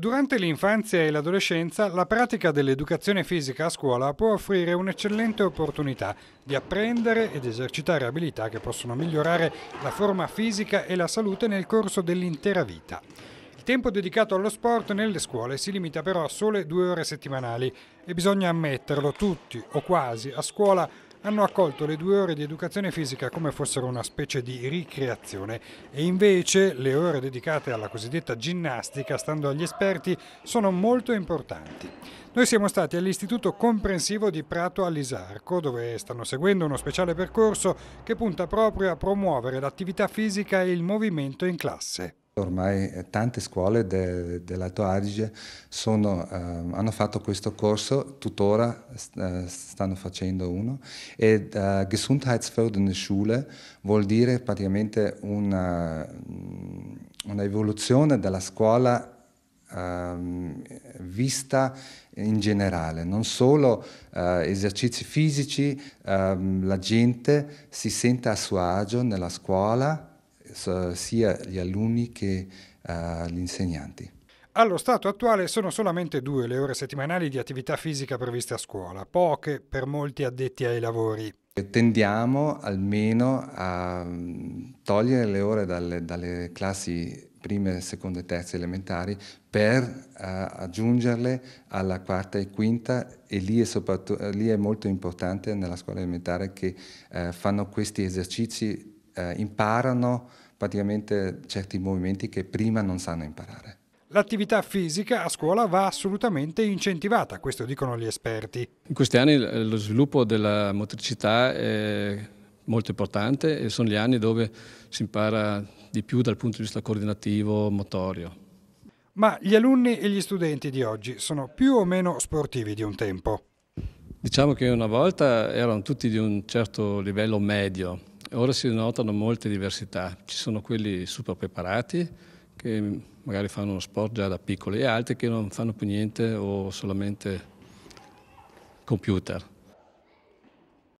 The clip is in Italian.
Durante l'infanzia e l'adolescenza, la pratica dell'educazione fisica a scuola può offrire un'eccellente opportunità di apprendere ed esercitare abilità che possono migliorare la forma fisica e la salute nel corso dell'intera vita. Il tempo dedicato allo sport nelle scuole si limita però a sole due ore settimanali e bisogna ammetterlo, tutti o quasi a scuola hanno accolto le due ore di educazione fisica come fossero una specie di ricreazione e invece le ore dedicate alla cosiddetta ginnastica, stando agli esperti, sono molto importanti. Noi siamo stati all'Istituto Comprensivo di Prato all'Isarco, dove stanno seguendo uno speciale percorso che punta proprio a promuovere l'attività fisica e il movimento in classe ormai tante scuole de, dell'Alto Adige sono, eh, hanno fatto questo corso, tuttora st eh, stanno facendo uno, e eh, Gesundheitsfördernde Schule vuol dire praticamente una, mm, una evoluzione della scuola Um, vista in generale, non solo uh, esercizi fisici, um, la gente si sente a suo agio nella scuola, sia gli alunni che eh, gli insegnanti. Allo stato attuale sono solamente due le ore settimanali di attività fisica previste a scuola, poche per molti addetti ai lavori. Tendiamo almeno a mm, togliere le ore dalle, dalle classi prime, seconde e terze elementari per uh, aggiungerle alla quarta e quinta e lì è, lì è molto importante nella scuola elementare che uh, fanno questi esercizi eh, imparano praticamente certi movimenti che prima non sanno imparare. L'attività fisica a scuola va assolutamente incentivata, questo dicono gli esperti. In questi anni lo sviluppo della motricità è molto importante e sono gli anni dove si impara di più dal punto di vista coordinativo, motorio. Ma gli alunni e gli studenti di oggi sono più o meno sportivi di un tempo? Diciamo che una volta erano tutti di un certo livello medio, Ora si notano molte diversità, ci sono quelli super preparati che magari fanno uno sport già da piccoli e altri che non fanno più niente o solamente computer.